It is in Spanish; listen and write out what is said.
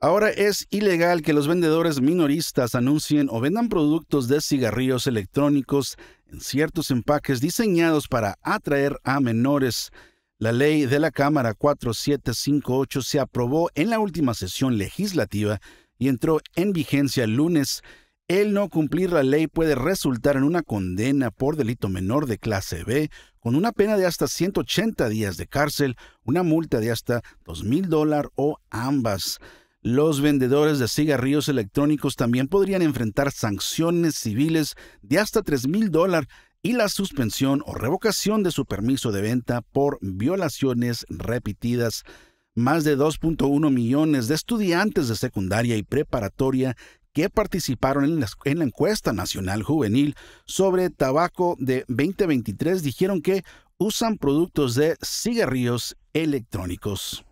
Ahora es ilegal que los vendedores minoristas anuncien o vendan productos de cigarrillos electrónicos en ciertos empaques diseñados para atraer a menores. La ley de la Cámara 4758 se aprobó en la última sesión legislativa y entró en vigencia el lunes. El no cumplir la ley puede resultar en una condena por delito menor de clase B, con una pena de hasta 180 días de cárcel, una multa de hasta $2,000 o ambas. Los vendedores de cigarrillos electrónicos también podrían enfrentar sanciones civiles de hasta $3,000 mil y la suspensión o revocación de su permiso de venta por violaciones repetidas. Más de 2.1 millones de estudiantes de secundaria y preparatoria que participaron en la, en la, encuesta nacional juvenil sobre tabaco de 2023 dijeron que usan productos de cigarrillos electrónicos.